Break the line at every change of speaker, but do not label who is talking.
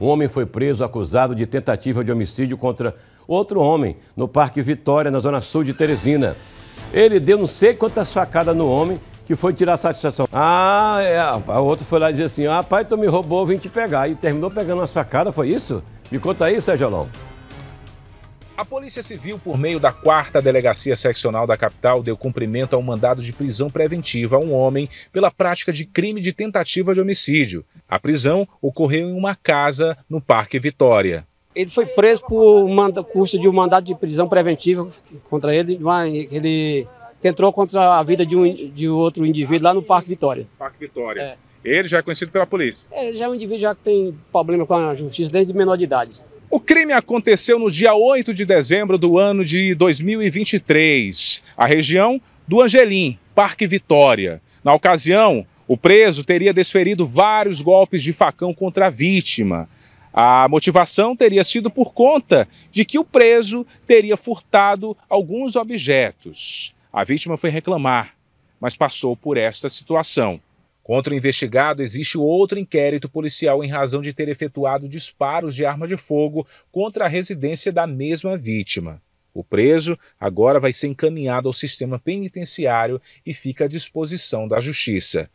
Um homem foi preso acusado de tentativa de homicídio contra outro homem no Parque Vitória, na zona sul de Teresina. Ele deu não sei quantas facadas no homem que foi tirar satisfação. Ah, é, o outro foi lá dizer assim: "Ah, pai, tu me roubou, vim te pegar. E terminou pegando uma facada, foi isso? Me conta aí, Sérgio Alonso.
A Polícia Civil, por meio da quarta delegacia seccional da capital, deu cumprimento a um mandado de prisão preventiva a um homem pela prática de crime de tentativa de homicídio. A prisão ocorreu em uma casa no Parque Vitória.
Ele foi preso por manda, custo de um mandado de prisão preventiva contra ele. Ele tentou contra a vida de, um, de outro indivíduo lá no Parque Vitória.
Parque Vitória. É. Ele já é conhecido pela polícia? É, já é um indivíduo já que tem problema com
a justiça desde menor de idade.
O crime aconteceu no dia 8 de dezembro do ano de 2023, a região do Angelim, Parque Vitória. Na ocasião, o preso teria desferido vários golpes de facão contra a vítima. A motivação teria sido por conta de que o preso teria furtado alguns objetos. A vítima foi reclamar, mas passou por esta situação. Contra o investigado existe outro inquérito policial em razão de ter efetuado disparos de arma de fogo contra a residência da mesma vítima. O preso agora vai ser encaminhado ao sistema penitenciário e fica à disposição da justiça.